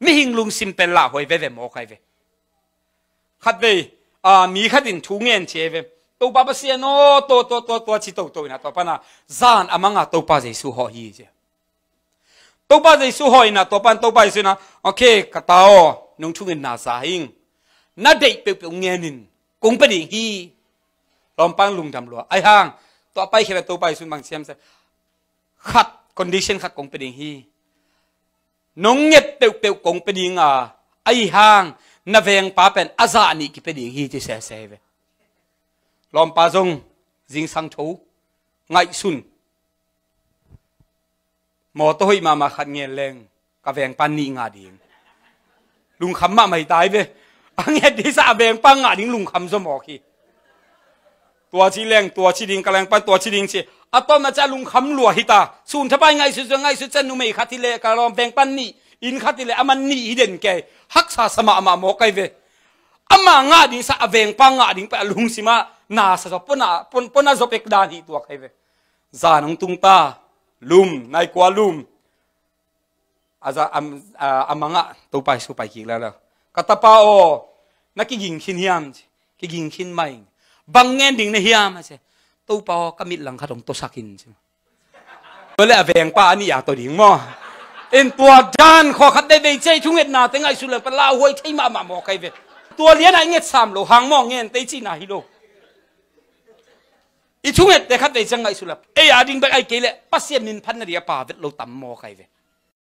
mi hing lung sim pen la hoi ve ve mo khai ve khat ve a mi khat in thu ngen che ve to ba ba si no to to to to chi to to na to pana zan amanga to pa su ho hi je to pa su hoi na to pan to pa jaisu na okay katao nung thu ngen na sa hing na dei pe pe ngen in cũng bên đi hi lom pang lung dam lo ai hang to pai khela to pai sun bang siam sa khat condition khat cũng bên đi hi nong nghiệp pe pe công pe ding a ai hang na veng pa pen aza ni ki pe ding hi ti se se ve lom pa zong jing sang tho ngai sun mo to hoi ma ma khat nge leng ka veng pan ni nga ding lung kham ma mai tai ve ang dạ nge di sa veng pa nga ding lung kham zo mo ki tua chi leng tua chi ding ka leng pa tua chi ding chi อาตอมาจาลุงคำหลวงฮิตาสูนทบายไงสุดไงสุดเะนุเมฆัติเลการอมแบ่งปันนี่อินขัติเลอามันนี่ฮเด่นแกฮักษาสมามาโมกัยเวอามางาดิงสะอเ่งปังงาดิงไปลุงสิมานาสะจปนาปนปนาจบเอกดานฮิตัวใครเวจานงตุงตาลุมนายกวาลุมอาจจะอามอามังาตัวไปสู้ไปกี่แล้วกล้ตาปาโอนักกิ่งขินยามกิ่ิงขินไม่บังเงินดิ่งในยามใช่ tô pa ka mit lang khatong to sakin chi to le aveng pa ani ya to ding mo in tua dan kho khat dei dei chei thung et na te ngai su le pa la hoi thei ma ma mo kai ve tua lian ai nget sam lo hang mo ngen te chi na hi lo i thung et te khat dei chang ngai su le e ya ding ba ai ke le pasien nin phan ria pa à, vet lo tam mo kai ve